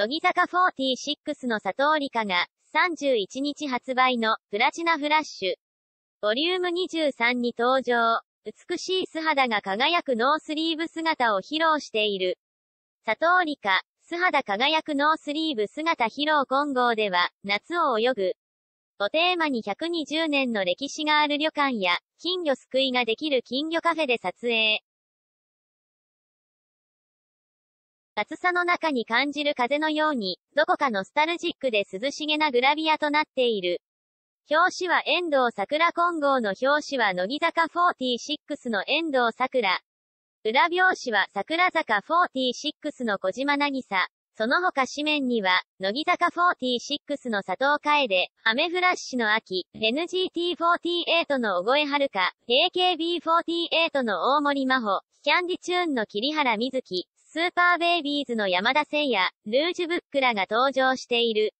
乃木坂46の佐藤理香が、31日発売の、プラチナフラッシュ。ボリューム23に登場。美しい素肌が輝くノースリーブ姿を披露している。佐藤理香、素肌輝くノースリーブ姿披露混合では、夏を泳ぐ。をテーマに120年の歴史がある旅館や、金魚すくいができる金魚カフェで撮影。暑さの中に感じる風のように、どこかノスタルジックで涼しげなグラビアとなっている。表紙は遠藤桜混合の表紙は乃木坂46の遠藤桜。裏表紙は桜坂46の小島渚。その他紙面には、乃木坂46の佐藤楓、アメフラッシュの秋、NGT48 の小越春香、AKB48 の大森真帆、キャンディチューンの桐原瑞希、スーパーベイビーズの山田聖也、ルージュブックらが登場している。